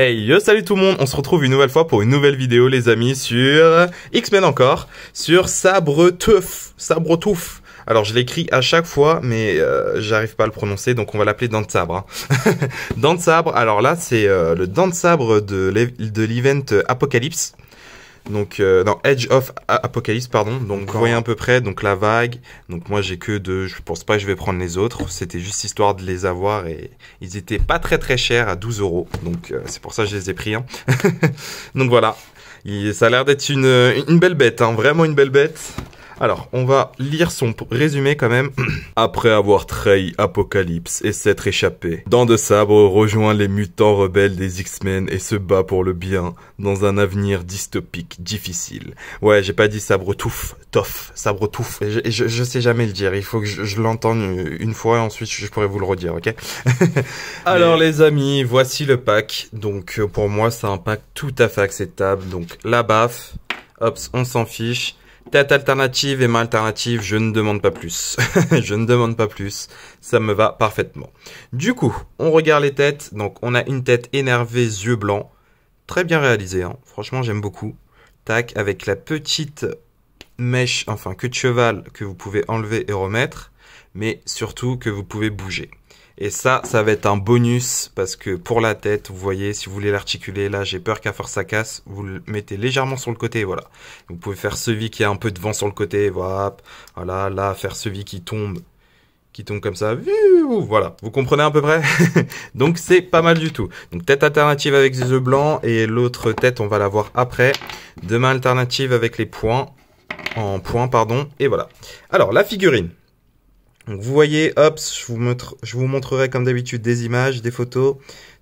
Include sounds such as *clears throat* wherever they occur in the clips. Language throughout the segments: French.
Hey yo, salut tout le monde, on se retrouve une nouvelle fois pour une nouvelle vidéo les amis sur X-Men encore, sur Sabre Teuf, Sabre Touf. Alors je l'écris à chaque fois, mais euh, j'arrive pas à le prononcer, donc on va l'appeler Dent de Sabre. Hein. *laughs* de Sabre, alors là c'est euh, le Dent de Sabre de l'event Apocalypse donc euh, Edge of Apocalypse, pardon. Donc vous voyez à peu près, donc la vague. Donc moi j'ai que deux, je pense pas que je vais prendre les autres. C'était juste histoire de les avoir et ils étaient pas très très chers à 12 euros. Donc euh, c'est pour ça que je les ai pris. Hein. *laughs* donc voilà, ça a l'air d'être une, belle bête, hein. vraiment une belle bête. Alors, on va lire son résumé quand même. *clears throat* Après avoir trahi Apocalypse et s'être échappé, Dent de Sabre rejoint les mutants rebelles des X-Men et se bat pour le bien dans un avenir dystopique difficile. Ouais, j'ai pas dit Sabre touffe, tof, Sabre touffe. Je, je, sais jamais le dire. Il faut que je, l'entende une fois et ensuite je pourrais vous le redire, ok *laughs* Alors les amis, voici le pack. Donc euh, pour moi, c'est un pack tout à fait acceptable. Donc la baffe, hop, on s'en fiche. Tête alternative et main alternative, je ne demande pas plus. *laughs* je ne demande pas plus. Ça me va parfaitement. Du coup, on regarde les têtes. Donc, on a une tête énervée, yeux blancs. Très bien réalisée. Hein. Franchement, j'aime beaucoup. Tac, avec la petite mèche, enfin, queue de cheval que vous pouvez enlever et remettre. Mais surtout que vous pouvez bouger. Et ça, ça va être un bonus parce que pour la tête, vous voyez, si vous voulez l'articuler, là, j'ai peur qu'à force ça casse. Vous le mettez légèrement sur le côté, voilà. Vous pouvez faire ce vie qui est un peu de vent sur le côté, voilà. Voilà, là, faire celui qui tombe, qui tombe comme ça. Voilà, vous comprenez à peu près *laughs* Donc c'est pas mal du tout. Donc tête alternative avec des œufs blancs et l'autre tête, on va la voir après. Demain alternative avec les points, en points, pardon. Et voilà. Alors, la figurine. Donc vous voyez, hop, je vous, montre, je vous montrerai comme d'habitude des images, des photos.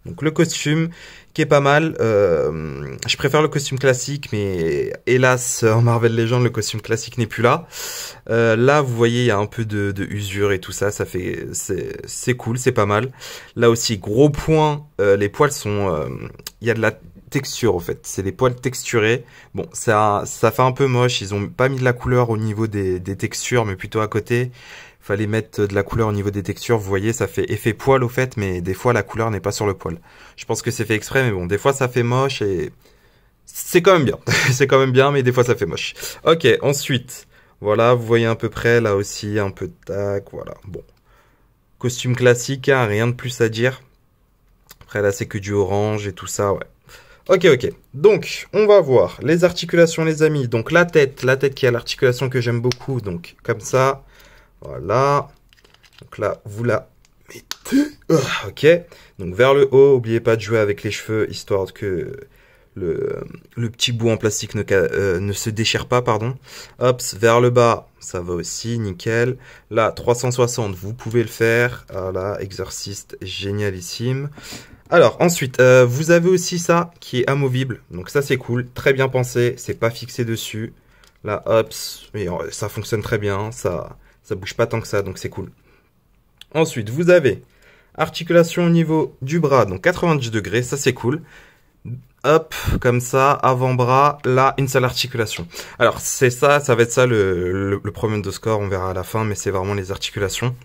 Donc le costume qui est pas mal. Euh, je préfère le costume classique, mais hélas en Marvel Legends le costume classique n'est plus là. Euh, là vous voyez il y a un peu de, usure et tout ça, ça fait c'est cool, c'est pas mal. Là aussi gros point, euh, les poils sont, il y a de la texture en fait. C'est des poils texturés. Bon, ça, ça fait un peu moche. Ils ont pas mis de la couleur au niveau des, textures, mais plutôt à côté. Fallait mettre de la couleur au niveau des textures. Vous voyez, ça fait effet poil au fait, mais des fois la couleur n'est pas sur le poil. Je pense que c'est fait exprès, mais bon, des fois ça fait moche et c'est quand même bien. *laughs* c'est quand même bien, mais des fois ça fait moche. Ok, ensuite, voilà, vous voyez à peu près là aussi un peu de tac, voilà. Bon, costume classique, hein, rien de plus à dire. Après là, c'est que du orange et tout ça, ouais. Ok, ok. Donc, on va voir les articulations, les amis. Donc, la tête, la tête qui a l'articulation que j'aime beaucoup. Donc, comme ça. Voilà. Donc là, vous la mettez. Ah, ok. Donc, vers le haut. N'oubliez pas de jouer avec les cheveux, histoire que le, le petit bout en plastique ne, euh, ne se déchire pas, pardon. Hop, vers le bas, ça va aussi, nickel. Là, 360, vous pouvez le faire. Voilà, exercice génialissime. Alors ensuite, euh, vous avez aussi ça qui est amovible. Donc ça c'est cool, très bien pensé, c'est pas fixé dessus. Là, hop, mais euh, ça fonctionne très bien, ça ça bouge pas tant que ça, donc c'est cool. Ensuite, vous avez articulation au niveau du bras, donc 90 degrés, ça c'est cool hop, comme ça, avant-bras, là, une seule articulation. Alors, c'est ça, ça va être ça le, le, problème de score, on verra à la fin, mais c'est vraiment les articulations.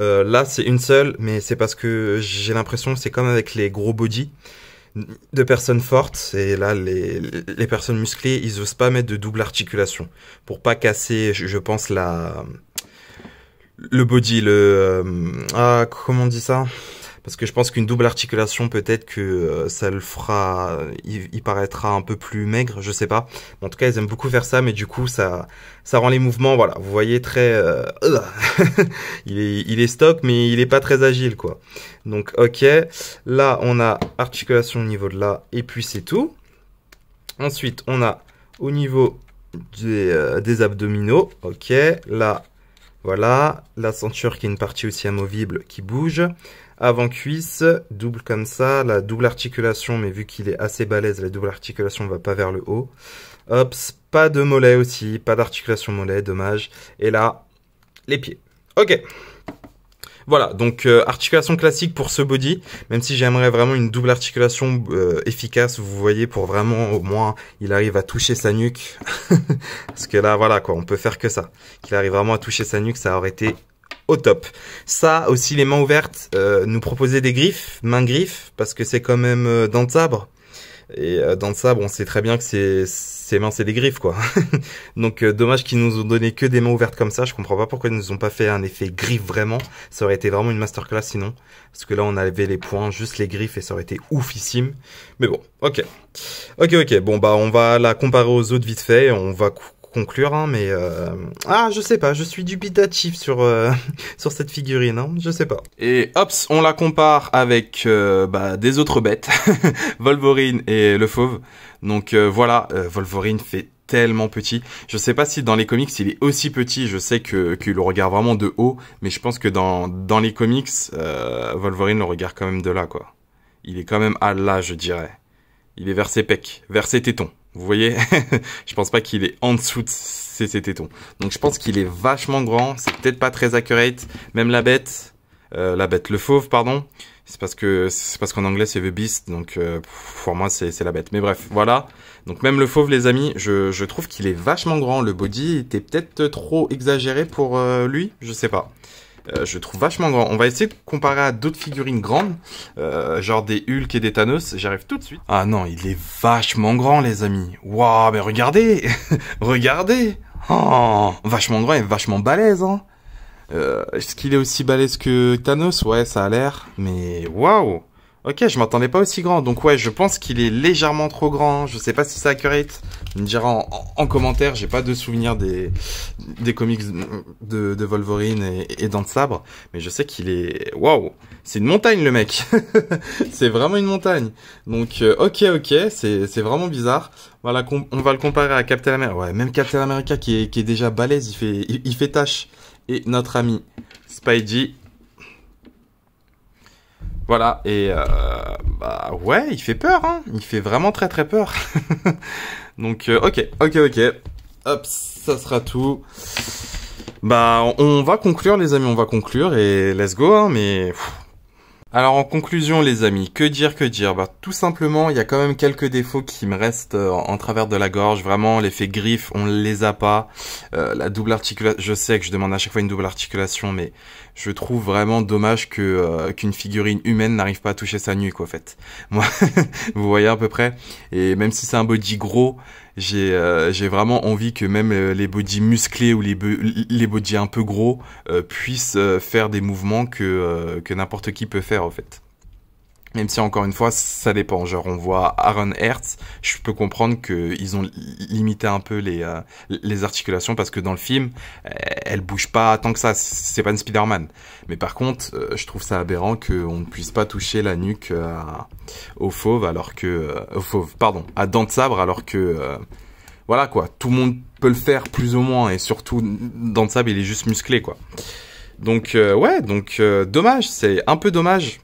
Euh, là, c'est une seule, mais c'est parce que j'ai l'impression que c'est comme avec les gros bodies de personnes fortes, et là, les, les personnes musclées, ils osent pas mettre de double articulation pour pas casser, je, pense, la le body, le euh, ah comment on dit ça parce que je pense qu'une double articulation peut-être que euh, ça le fera, il, paraîtra un peu plus maigre, je sais pas. en tout cas, ils aiment beaucoup faire ça, mais du coup, ça, ça rend les mouvements, voilà, vous voyez très, euh, *laughs* il est, il est stock, mais il est pas très agile, quoi. Donc, ok, là, on a articulation au niveau de là, et puis c'est tout. Ensuite, on a au niveau des, euh, des abdominaux, ok, là, voilà, la ceinture qui est une partie aussi amovible qui bouge avant-cuisse, double comme ça, la double articulation, mais vu qu'il est assez balèze, la double articulation va pas vers le haut. Hops, pas de mollet aussi, pas d'articulation mollet, dommage. Et là, les pieds. Ok. Voilà, donc euh, articulation classique pour ce body, même si j'aimerais vraiment une double articulation euh, efficace, vous voyez, pour vraiment au moins il arrive à toucher sa nuque. *laughs* Parce que là, voilà quoi, on peut faire que ça. Qu'il arrive vraiment à toucher sa nuque, ça aurait été au top. Ça aussi, les mains ouvertes, euh, nous proposer des griffes, mains griffes, parce que c'est quand même euh, dans le sabre. Et euh, dans le sabre, on sait très bien que c'est ces mains, c'est des griffes, quoi. *laughs* Donc euh, dommage qu'ils nous ont donné que des mains ouvertes comme ça. Je comprends pas pourquoi ils nous ont pas fait un effet griffe vraiment. Ça aurait été vraiment une masterclass sinon, parce que là on avait les points, juste les griffes et ça aurait été oufissime. Mais bon, ok, ok, ok. Bon bah on va la comparer aux autres vite fait. On va conclure, hein, mais euh, ah, je sais pas, je suis dubitatif sur euh, *laughs* sur cette figurine, hein, je sais pas. Et hop, on la compare avec euh, bah, des autres bêtes, *laughs* Wolverine et le fauve. Donc voilà, Wolverine fait tellement petit. Je sais pas si dans les comics il est aussi petit. Je sais que qu'il le regarde vraiment de haut, mais je pense que dans dans les comics, Wolverine le regarde quand même de là, quoi. Il est quand même à là, je dirais. Il est vers ses pecs, vers ses tétons. Vous voyez *laughs* Je pense pas qu'il est en dessous de ses, tétons. Donc je pense qu'il est vachement grand. C'est peut-être pas très accurate. Même la bête, euh, la bête, le fauve, pardon. C'est parce que c'est parce qu'en anglais c'est the beast, donc euh, pour moi c'est la bête. Mais bref, voilà. Donc même le fauve, les amis, je, je trouve qu'il est vachement grand. Le body était peut-être trop exagéré pour euh, lui, je sais pas. Euh, je trouve vachement grand. On va essayer de comparer à d'autres figurines grandes, euh, genre des Hulk et des Thanos, j'arrive tout de suite. Ah non, il est vachement grand les amis. Waouh, mais regardez *laughs* Regardez oh, vachement grand et vachement balèze, hein euh, Est-ce qu'il est aussi balèze que Thanos Ouais, ça a l'air, mais waouh Ok, je m'attendais pas aussi grand. Donc ouais, je pense qu'il est légèrement trop grand. Hein. Je sais pas si c'est accurate. Il me dira en, commentaire. J'ai pas de souvenir des, des comics de, Wolverine et, et sabre. Mais je sais qu'il est... Waouh C'est une montagne, le mec *laughs* C'est vraiment une montagne. Donc euh, ok, ok, c'est vraiment bizarre. Voilà, on va le comparer à Captain America. Ouais, même Captain America qui est, déjà balèze, il fait, il, il fait tâche. Et notre ami Spidey voilà, et euh, bah ouais, il fait peur, hein. Il fait vraiment très très peur. *laughs* Donc, euh, ok, ok, ok. Hop, ça sera tout. Bah, on va conclure, les amis, on va conclure et let's go, hein, mais... Alors en conclusion les amis, que dire que dire Bah tout simplement, il y a quand même quelques défauts qui me restent euh, en, travers de la gorge. Vraiment, l'effet griffe, on les a pas. la double articulation, je sais que je demande à chaque fois une double articulation, mais je trouve vraiment dommage que euh, qu'une figurine humaine n'arrive pas à toucher sa nuque en fait. *laughs* Moi, vous voyez à peu près. Et même si c'est un body gros, j'ai euh, vraiment envie que même euh, les bodies musclés ou les, les bodies un peu gros puissent faire des mouvements que, que n'importe qui peut faire en fait. Même si encore une fois, ça dépend. Genre, on voit Aaron Hertz, je peux comprendre qu'ils ont limité un peu les, euh, les articulations parce que dans le film, euh, elle bouge pas tant que ça. C'est pas une Spider-Man. Mais par contre, euh, je trouve ça aberrant qu'on ne puisse pas toucher la nuque au fauve alors que, au fauve, pardon, à dents de sabre alors que, voilà quoi, tout le monde peut le faire plus ou moins et surtout dents de sabre, il est juste musclé quoi. Donc ouais, donc dommage, c'est un peu dommage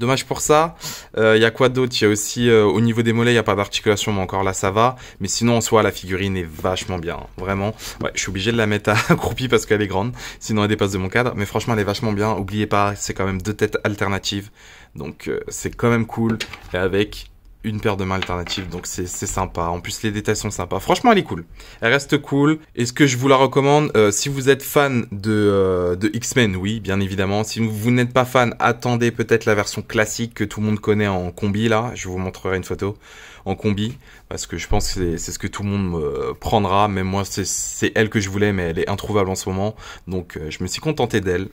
Dommage pour ça. Il euh, y a quoi d'autre Il y a aussi, euh, au niveau des mollets, il n'y a pas d'articulation, mais encore là, ça va. Mais sinon, en soi, la figurine est vachement bien. Hein. Vraiment. Ouais, je suis obligé de la mettre *laughs* accroupie parce qu'elle est grande. Sinon, elle dépasse de mon cadre. Mais franchement, elle est vachement bien. Oubliez pas, c'est quand même deux têtes alternatives. Donc, euh, c'est quand même cool. Et avec une paire de mains alternatives, donc c'est sympa. En plus, les détails sont sympas. Franchement, elle est cool. Elle reste cool. Est-ce que je vous la recommande euh, Si vous êtes fan euh, de, X-Men, oui, bien évidemment. Si vous n'êtes pas fan, attendez peut-être la version classique que tout le monde connaît en combi, là. Je vous montrerai une photo en combi, parce que je pense que c'est ce que tout le monde euh, prendra. Même moi, c'est elle que je voulais, mais elle est introuvable en ce moment. Donc, je me suis contenté d'elle.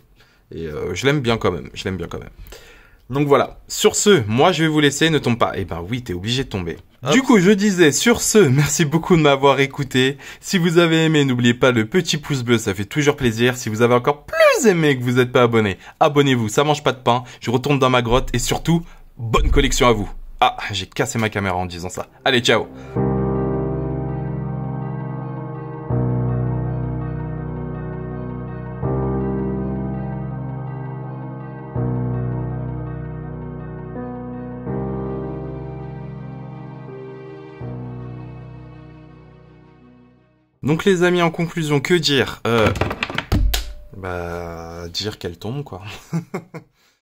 Et je l'aime bien quand même. Je l'aime bien quand même. Donc voilà. Sur ce, moi je vais vous laisser, ne tombe pas. Eh ben oui, t'es obligé de tomber. Du coup, je disais, sur ce, *laughs* merci beaucoup de m'avoir écouté. Si vous avez aimé, n'oubliez pas le petit pouce bleu, ça fait toujours plaisir. Si vous avez encore plus aimé que vous n'êtes pas abonné, abonnez-vous, ça mange pas de pain. Je retourne dans ma grotte et surtout, bonne collection à vous. Ah, j'ai cassé ma caméra en disant ça. Allez, ciao Donc les amis, en conclusion, que dire euh, Bah, dire qu'elle tombe, quoi. *laughs*